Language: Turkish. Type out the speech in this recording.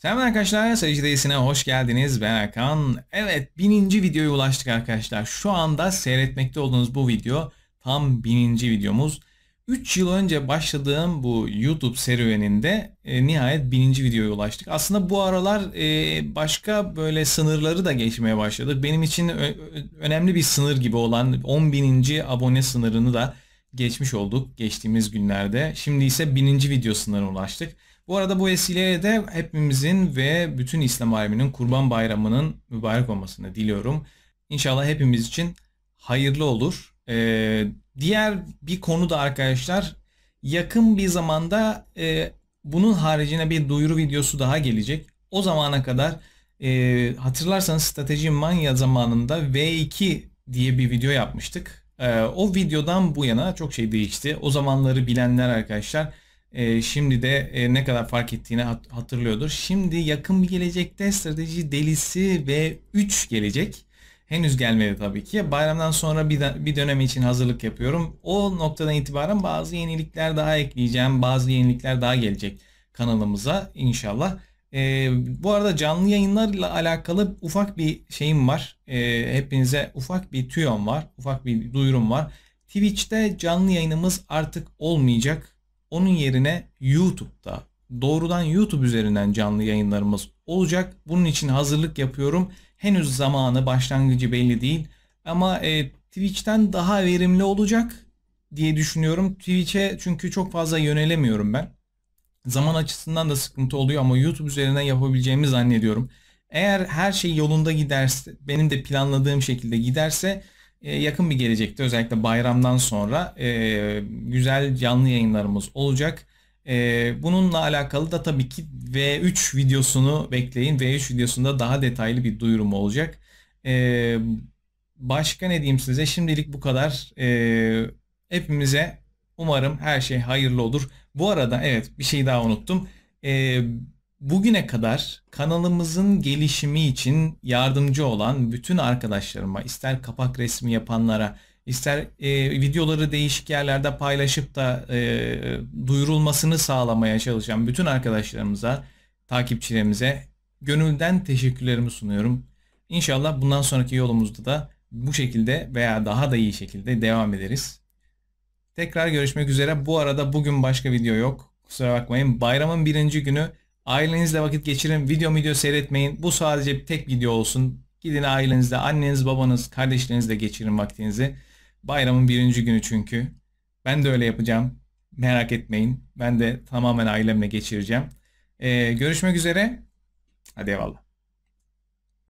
Selam arkadaşlar, Sayıcı Değilsin'e hoş geldiniz. Ben Erkan. Evet, bininci videoya ulaştık arkadaşlar. Şu anda seyretmekte olduğunuz bu video tam bininci videomuz. 3 yıl önce başladığım bu YouTube serüveninde e, nihayet bininci videoya ulaştık. Aslında bu aralar e, başka böyle sınırları da geçmeye başladık. Benim için önemli bir sınır gibi olan 10 bininci abone sınırını da geçmiş olduk geçtiğimiz günlerde. Şimdi ise bininci video sınırına ulaştık. Bu arada bu vesileyle de hepimizin ve bütün İslam aleminin Kurban Bayramı'nın mübarek olmasını diliyorum. İnşallah hepimiz için hayırlı olur. Ee, diğer bir konu da arkadaşlar yakın bir zamanda e, bunun haricinde bir duyuru videosu daha gelecek. O zamana kadar e, hatırlarsanız Strateji Manya zamanında V2 diye bir video yapmıştık. Ee, o videodan bu yana çok şey değişti. O zamanları bilenler arkadaşlar e, şimdi de e, ne kadar fark ettiğini hatırlıyordur. Şimdi yakın bir gelecekte strateji delisi ve 3 gelecek. Henüz gelmedi tabii ki. Bayramdan sonra bir dönem için hazırlık yapıyorum. O noktadan itibaren bazı yenilikler daha ekleyeceğim. Bazı yenilikler daha gelecek kanalımıza inşallah. E, bu arada canlı yayınlarla alakalı ufak bir şeyim var. E, hepinize ufak bir tüyom var. Ufak bir duyurum var. Twitch'te canlı yayınımız artık olmayacak. Onun yerine YouTube'da doğrudan YouTube üzerinden canlı yayınlarımız olacak. Bunun için hazırlık yapıyorum. Henüz zamanı, başlangıcı belli değil. Ama e, Twitch'ten daha verimli olacak diye düşünüyorum. Twitch'e çünkü çok fazla yönelemiyorum ben zaman açısından da sıkıntı oluyor ama YouTube üzerinden yapabileceğimi zannediyorum. Eğer her şey yolunda giderse, benim de planladığım şekilde giderse e, yakın bir gelecekte özellikle bayramdan sonra e, güzel canlı yayınlarımız olacak. E, bununla alakalı da tabii ki V3 videosunu bekleyin. V3 videosunda daha detaylı bir duyurum olacak. Başka ne diyeyim size? Şimdilik bu kadar. Hepimize Umarım her şey hayırlı olur. Bu arada evet bir şey daha unuttum. Ee, bugüne kadar kanalımızın gelişimi için yardımcı olan bütün arkadaşlarıma ister kapak resmi yapanlara ister e, videoları değişik yerlerde paylaşıp da e, duyurulmasını sağlamaya çalışan bütün arkadaşlarımıza, takipçilerimize gönülden teşekkürlerimi sunuyorum. İnşallah bundan sonraki yolumuzda da bu şekilde veya daha da iyi şekilde devam ederiz. Tekrar görüşmek üzere. Bu arada bugün başka video yok. Kusura bakmayın. Bayramın birinci günü ailenizle vakit geçirin. Video video seyretmeyin. Bu sadece bir tek video olsun. Gidin ailenizle, anneniz, babanız, kardeşlerinizle geçirin vaktinizi. Bayramın birinci günü çünkü. Ben de öyle yapacağım. Merak etmeyin. Ben de tamamen ailemle geçireceğim. Ee, görüşmek üzere. Hadi eyvallah.